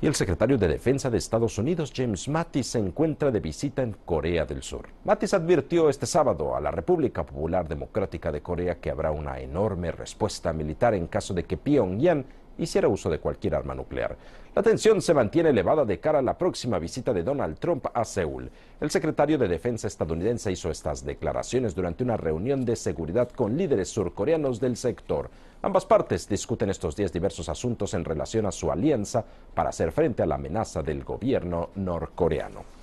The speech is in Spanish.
Y el secretario de Defensa de Estados Unidos, James Mattis, se encuentra de visita en Corea del Sur. Mattis advirtió este sábado a la República Popular Democrática de Corea que habrá una enorme respuesta militar en caso de que Pyongyang hiciera uso de cualquier arma nuclear. La tensión se mantiene elevada de cara a la próxima visita de Donald Trump a Seúl. El secretario de Defensa estadounidense hizo estas declaraciones durante una reunión de seguridad con líderes surcoreanos del sector. Ambas partes discuten estos días diversos asuntos en relación a su alianza para hacer frente a la amenaza del gobierno norcoreano.